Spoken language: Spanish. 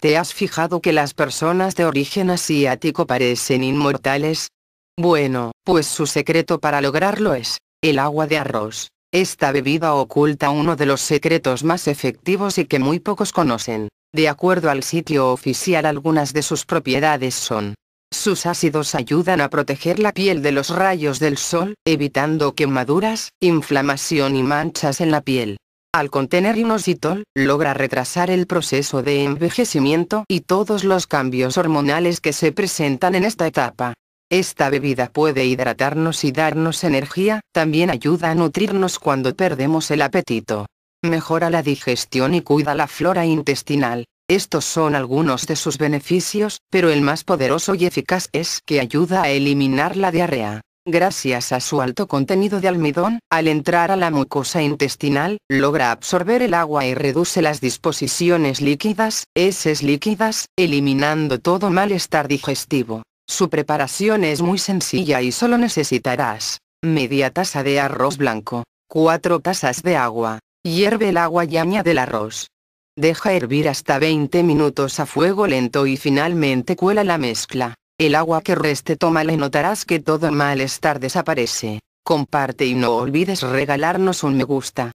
¿Te has fijado que las personas de origen asiático parecen inmortales? Bueno, pues su secreto para lograrlo es, el agua de arroz. Esta bebida oculta uno de los secretos más efectivos y que muy pocos conocen. De acuerdo al sitio oficial algunas de sus propiedades son. Sus ácidos ayudan a proteger la piel de los rayos del sol, evitando quemaduras, inflamación y manchas en la piel al contener inositol, logra retrasar el proceso de envejecimiento y todos los cambios hormonales que se presentan en esta etapa. Esta bebida puede hidratarnos y darnos energía, también ayuda a nutrirnos cuando perdemos el apetito. Mejora la digestión y cuida la flora intestinal. Estos son algunos de sus beneficios, pero el más poderoso y eficaz es que ayuda a eliminar la diarrea gracias a su alto contenido de almidón, al entrar a la mucosa intestinal, logra absorber el agua y reduce las disposiciones líquidas, heces líquidas, eliminando todo malestar digestivo. Su preparación es muy sencilla y solo necesitarás media taza de arroz blanco, 4 tazas de agua, hierve el agua y añade el arroz. Deja hervir hasta 20 minutos a fuego lento y finalmente cuela la mezcla. El agua que reste toma, le notarás que todo malestar desaparece. Comparte y no olvides regalarnos un me gusta.